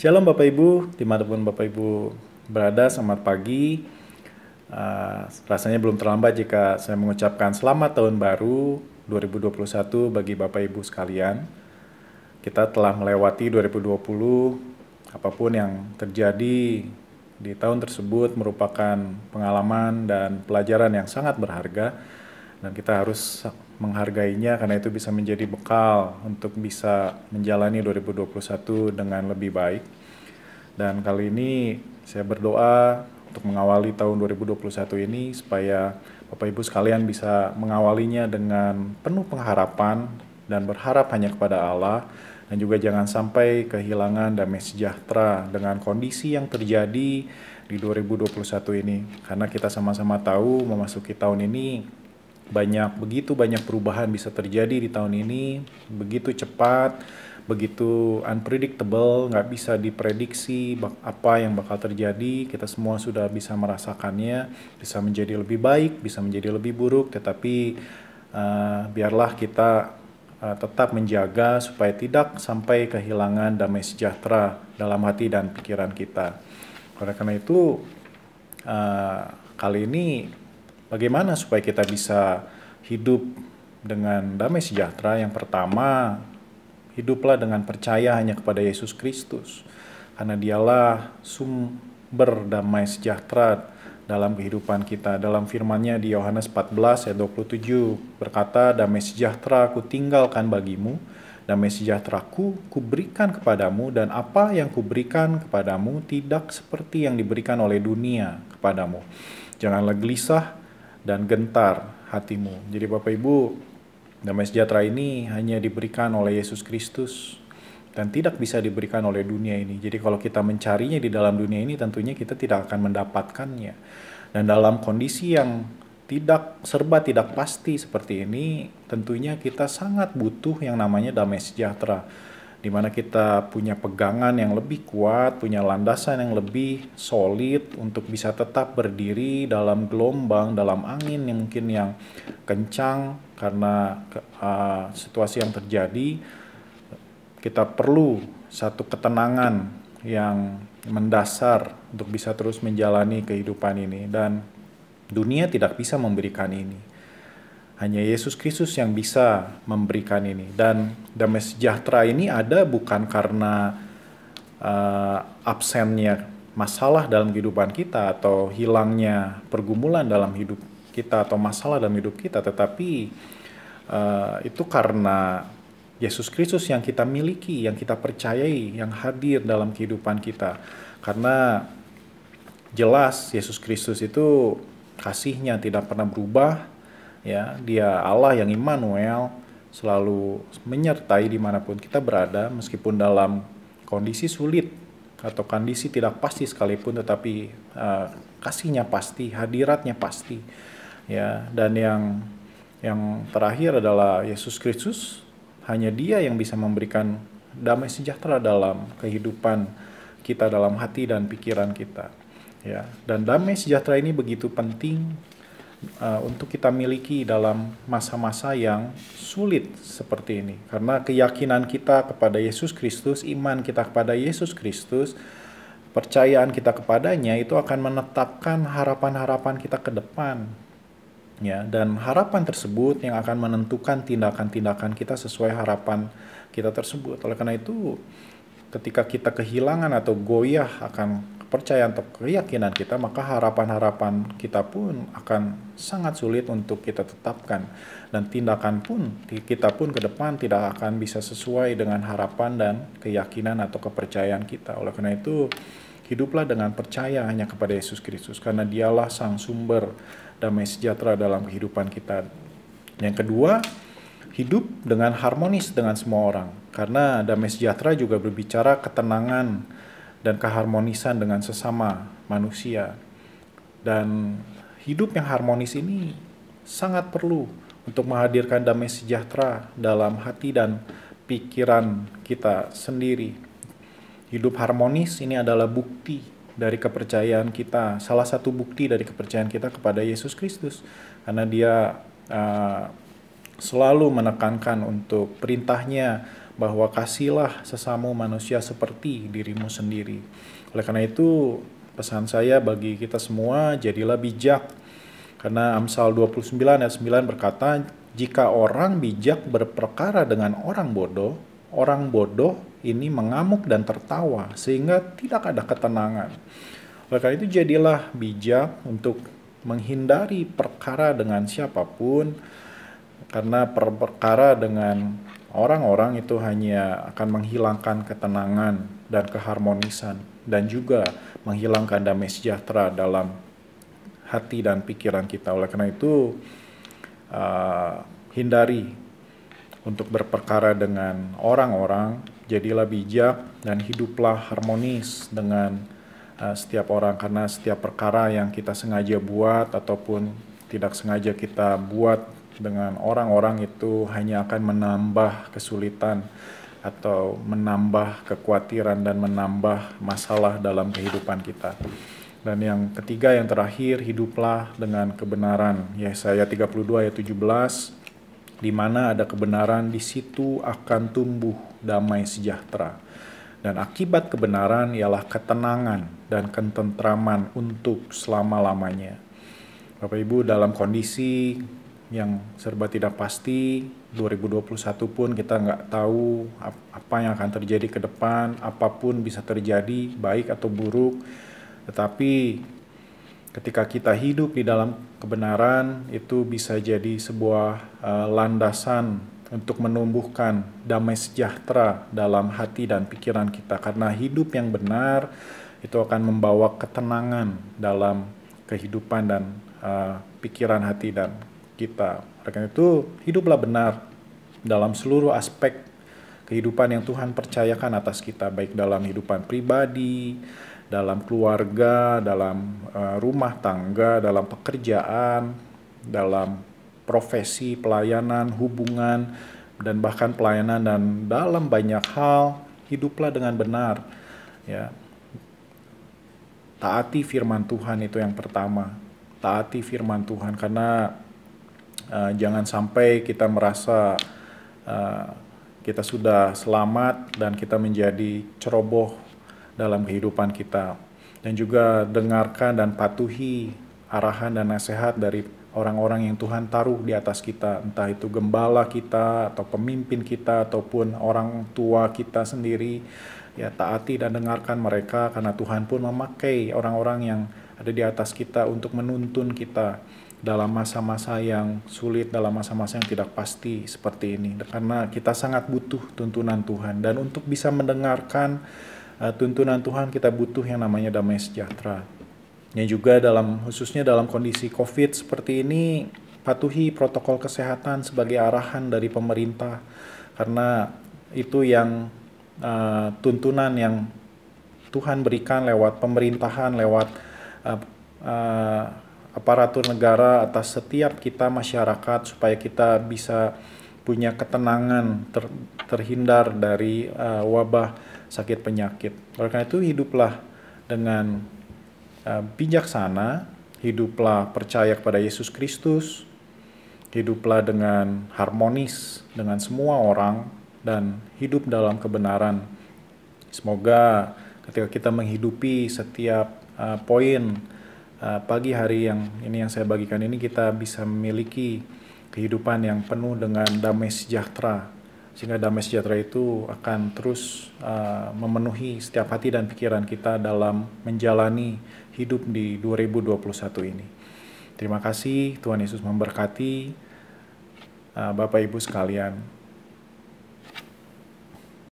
Shalom Bapak Ibu, dimanapun Bapak Ibu berada, selamat pagi. Uh, rasanya belum terlambat jika saya mengucapkan selamat tahun baru 2021 bagi Bapak Ibu sekalian. Kita telah melewati 2020, apapun yang terjadi di tahun tersebut merupakan pengalaman dan pelajaran yang sangat berharga dan kita harus menghargainya karena itu bisa menjadi bekal untuk bisa menjalani 2021 dengan lebih baik. Dan kali ini saya berdoa untuk mengawali tahun 2021 ini supaya Bapak Ibu sekalian bisa mengawalinya dengan penuh pengharapan dan berharap hanya kepada Allah dan juga jangan sampai kehilangan damai sejahtera dengan kondisi yang terjadi di 2021 ini karena kita sama-sama tahu memasuki tahun ini banyak begitu banyak perubahan bisa terjadi di tahun ini begitu cepat begitu unpredictable nggak bisa diprediksi apa yang bakal terjadi kita semua sudah bisa merasakannya bisa menjadi lebih baik bisa menjadi lebih buruk tetapi uh, biarlah kita uh, tetap menjaga supaya tidak sampai kehilangan damai sejahtera dalam hati dan pikiran kita oleh karena itu uh, kali ini Bagaimana supaya kita bisa hidup dengan damai sejahtera? Yang pertama, hiduplah dengan percaya hanya kepada Yesus Kristus. Karena dialah sumber damai sejahtera dalam kehidupan kita. Dalam firmannya di Yohanes 14 ayat 27 berkata, Damai sejahtera ku tinggalkan bagimu, damai sejahtera sejahtera-Ku kuberikan kepadamu dan apa yang kuberikan kepadamu tidak seperti yang diberikan oleh dunia kepadamu. Janganlah gelisah dan gentar hatimu. Jadi Bapak Ibu, damai sejahtera ini hanya diberikan oleh Yesus Kristus dan tidak bisa diberikan oleh dunia ini. Jadi kalau kita mencarinya di dalam dunia ini tentunya kita tidak akan mendapatkannya. Dan dalam kondisi yang tidak serba tidak pasti seperti ini, tentunya kita sangat butuh yang namanya damai sejahtera di mana kita punya pegangan yang lebih kuat, punya landasan yang lebih solid untuk bisa tetap berdiri dalam gelombang, dalam angin yang mungkin yang kencang karena uh, situasi yang terjadi, kita perlu satu ketenangan yang mendasar untuk bisa terus menjalani kehidupan ini dan dunia tidak bisa memberikan ini. Hanya Yesus Kristus yang bisa memberikan ini. Dan damai sejahtera ini ada bukan karena uh, absennya masalah dalam kehidupan kita atau hilangnya pergumulan dalam hidup kita atau masalah dalam hidup kita, tetapi uh, itu karena Yesus Kristus yang kita miliki, yang kita percayai, yang hadir dalam kehidupan kita. Karena jelas Yesus Kristus itu kasihnya tidak pernah berubah, ya dia Allah yang Immanuel selalu menyertai dimanapun kita berada meskipun dalam kondisi sulit atau kondisi tidak pasti sekalipun tetapi uh, kasihnya pasti hadiratnya pasti ya dan yang yang terakhir adalah Yesus Kristus hanya dia yang bisa memberikan damai sejahtera dalam kehidupan kita dalam hati dan pikiran kita ya dan damai sejahtera ini begitu penting Eh, untuk kita miliki dalam masa-masa yang sulit seperti ini. Karena keyakinan kita kepada Yesus Kristus, iman kita kepada Yesus Kristus, percayaan kita kepadanya itu akan menetapkan harapan-harapan kita ke depan. Ya, dan harapan tersebut yang akan menentukan tindakan-tindakan kita sesuai harapan kita tersebut. Oleh karena itu, ketika kita kehilangan atau goyah akan kepercayaan atau keyakinan kita, maka harapan-harapan kita pun akan sangat sulit untuk kita tetapkan dan tindakan pun kita pun ke depan tidak akan bisa sesuai dengan harapan dan keyakinan atau kepercayaan kita. Oleh karena itu, hiduplah dengan percaya hanya kepada Yesus Kristus karena dialah sang sumber damai sejahtera dalam kehidupan kita. Yang kedua, hidup dengan harmonis dengan semua orang karena damai sejahtera juga berbicara ketenangan dan keharmonisan dengan sesama manusia. Dan hidup yang harmonis ini sangat perlu untuk menghadirkan damai sejahtera dalam hati dan pikiran kita sendiri. Hidup harmonis ini adalah bukti dari kepercayaan kita, salah satu bukti dari kepercayaan kita kepada Yesus Kristus, karena Dia uh, selalu menekankan untuk perintahnya bahwa kasihlah sesama manusia seperti dirimu sendiri. Oleh karena itu, pesan saya bagi kita semua, jadilah bijak. Karena Amsal 29 ayat 9 berkata, jika orang bijak berperkara dengan orang bodoh, orang bodoh ini mengamuk dan tertawa sehingga tidak ada ketenangan. Oleh karena itu jadilah bijak untuk menghindari perkara dengan siapapun karena perkara dengan orang-orang itu hanya akan menghilangkan ketenangan dan keharmonisan dan juga menghilangkan damai sejahtera dalam hati dan pikiran kita. Oleh karena itu, uh, hindari untuk berperkara dengan orang-orang, jadilah bijak dan hiduplah harmonis dengan uh, setiap orang karena setiap perkara yang kita sengaja buat ataupun tidak sengaja kita buat dengan orang-orang itu hanya akan menambah kesulitan atau menambah kekhawatiran dan menambah masalah dalam kehidupan kita. Dan yang ketiga yang terakhir hiduplah dengan kebenaran. Yesaya 32 ayat 17 di mana ada kebenaran di situ akan tumbuh damai sejahtera. Dan akibat kebenaran ialah ketenangan dan ketentraman untuk selama-lamanya. Bapak Ibu dalam kondisi yang serba tidak pasti 2021 pun kita nggak tahu apa yang akan terjadi ke depan apapun bisa terjadi baik atau buruk tetapi ketika kita hidup di dalam kebenaran itu bisa jadi sebuah eh, landasan untuk menumbuhkan damai sejahtera dalam hati dan pikiran kita karena hidup yang benar itu akan membawa ketenangan dalam kehidupan dan uh, pikiran hati dan kita. Karena itu, hiduplah benar dalam seluruh aspek kehidupan yang Tuhan percayakan atas kita, baik dalam kehidupan pribadi, dalam keluarga, dalam eh, rumah tangga, dalam pekerjaan, dalam profesi, pelayanan, hubungan, dan bahkan pelayanan dan dalam banyak hal hiduplah dengan benar ya taati firman Tuhan itu yang pertama taati firman Tuhan karena Eh, jangan sampai kita merasa uh, kita sudah selamat dan kita menjadi ceroboh dalam kehidupan kita. Dan juga dengarkan dan patuhi arahan dan nasihat dari orang-orang yang Tuhan taruh di atas kita, entah itu gembala kita, atau pemimpin kita, ataupun orang tua kita sendiri, ya taati dan dengarkan mereka, karena Tuhan pun memakai orang-orang yang ada di atas kita untuk menuntun kita dalam masa-masa yang sulit, dalam masa-masa yang tidak pasti seperti ini. Karena kita sangat butuh tuntunan Tuhan. Dan untuk bisa mendengarkan uh, tuntunan Tuhan, kita butuh yang namanya damai sejahtera. yang juga dalam khususnya dalam kondisi COVID seperti ini, patuhi protokol kesehatan sebagai arahan dari pemerintah. Karena itu yang uh, tuntunan yang Tuhan berikan lewat pemerintahan, lewat uh, uh, aparatur negara atas setiap kita masyarakat supaya kita bisa punya ketenangan ter, terhindar dari uh, wabah sakit penyakit. Oleh karena itu hiduplah dengan uh, bijaksana, hiduplah percaya kepada Yesus Kristus, hiduplah dengan harmonis dengan semua orang dan hidup dalam kebenaran. Semoga ketika kita menghidupi setiap uh, poin Eh, pagi hari yang ini yang saya bagikan ini kita bisa memiliki kehidupan yang penuh dengan damai sejahtera sehingga damai sejahtera itu akan terus uh, memenuhi setiap hati dan pikiran kita dalam menjalani hidup di 2021 ini. Terima kasih Tuhan Yesus memberkati uh, Bapak Ibu sekalian.